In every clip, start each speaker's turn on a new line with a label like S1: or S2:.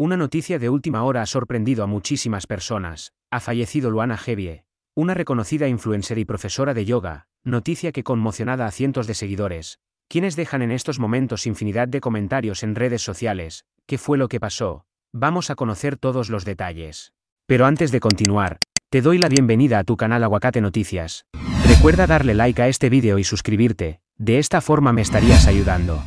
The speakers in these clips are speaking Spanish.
S1: Una noticia de última hora ha sorprendido a muchísimas personas. Ha fallecido Luana Hevie, una reconocida influencer y profesora de yoga, noticia que conmocionada a cientos de seguidores, quienes dejan en estos momentos infinidad de comentarios en redes sociales, qué fue lo que pasó, vamos a conocer todos los detalles. Pero antes de continuar, te doy la bienvenida a tu canal Aguacate Noticias. Recuerda darle like a este vídeo y suscribirte, de esta forma me estarías ayudando.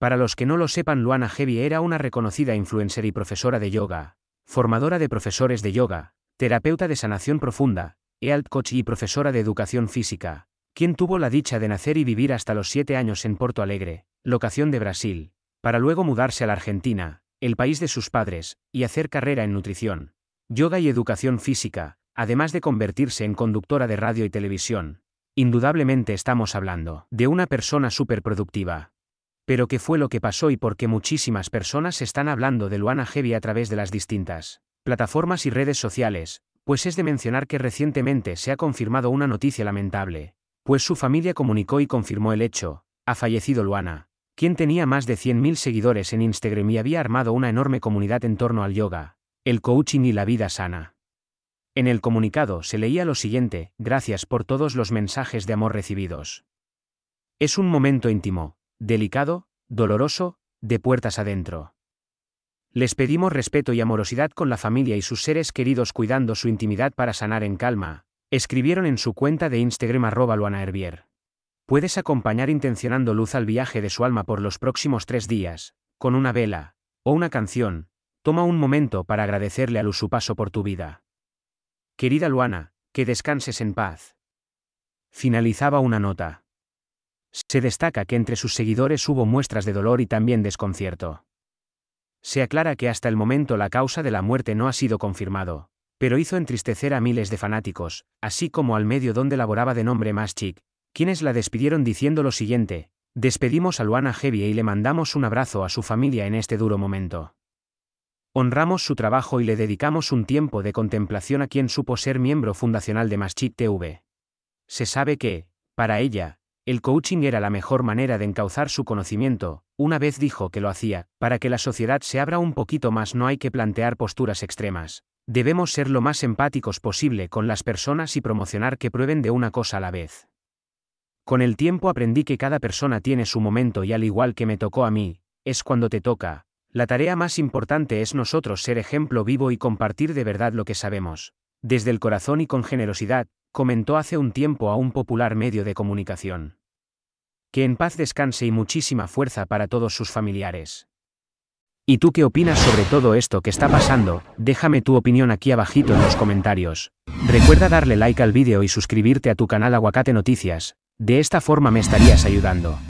S1: Para los que no lo sepan, Luana Heavy era una reconocida influencer y profesora de yoga, formadora de profesores de yoga, terapeuta de sanación profunda, EALT coach y profesora de educación física, quien tuvo la dicha de nacer y vivir hasta los siete años en Porto Alegre, locación de Brasil, para luego mudarse a la Argentina, el país de sus padres, y hacer carrera en nutrición, yoga y educación física, además de convertirse en conductora de radio y televisión. Indudablemente estamos hablando de una persona súper productiva. Pero qué fue lo que pasó y por qué muchísimas personas están hablando de Luana Heavy a través de las distintas plataformas y redes sociales, pues es de mencionar que recientemente se ha confirmado una noticia lamentable, pues su familia comunicó y confirmó el hecho, ha fallecido Luana, quien tenía más de 100.000 seguidores en Instagram y había armado una enorme comunidad en torno al yoga, el coaching y la vida sana. En el comunicado se leía lo siguiente, gracias por todos los mensajes de amor recibidos. Es un momento íntimo, delicado, doloroso, de puertas adentro. Les pedimos respeto y amorosidad con la familia y sus seres queridos cuidando su intimidad para sanar en calma, escribieron en su cuenta de Instagram arroba Luana Herbier. Puedes acompañar intencionando luz al viaje de su alma por los próximos tres días, con una vela, o una canción, toma un momento para agradecerle a luz su paso por tu vida. Querida Luana, que descanses en paz. Finalizaba una nota. Se destaca que entre sus seguidores hubo muestras de dolor y también desconcierto. Se aclara que hasta el momento la causa de la muerte no ha sido confirmado, pero hizo entristecer a miles de fanáticos, así como al medio donde laboraba de nombre Maschik, quienes la despidieron diciendo lo siguiente, despedimos a Luana Hevie y le mandamos un abrazo a su familia en este duro momento. Honramos su trabajo y le dedicamos un tiempo de contemplación a quien supo ser miembro fundacional de Maschik TV. Se sabe que, para ella, el coaching era la mejor manera de encauzar su conocimiento, una vez dijo que lo hacía, para que la sociedad se abra un poquito más no hay que plantear posturas extremas. Debemos ser lo más empáticos posible con las personas y promocionar que prueben de una cosa a la vez. Con el tiempo aprendí que cada persona tiene su momento y al igual que me tocó a mí, es cuando te toca. La tarea más importante es nosotros ser ejemplo vivo y compartir de verdad lo que sabemos. Desde el corazón y con generosidad, comentó hace un tiempo a un popular medio de comunicación que en paz descanse y muchísima fuerza para todos sus familiares. ¿Y tú qué opinas sobre todo esto que está pasando? Déjame tu opinión aquí abajito en los comentarios. Recuerda darle like al vídeo y suscribirte a tu canal Aguacate Noticias, de esta forma me estarías ayudando.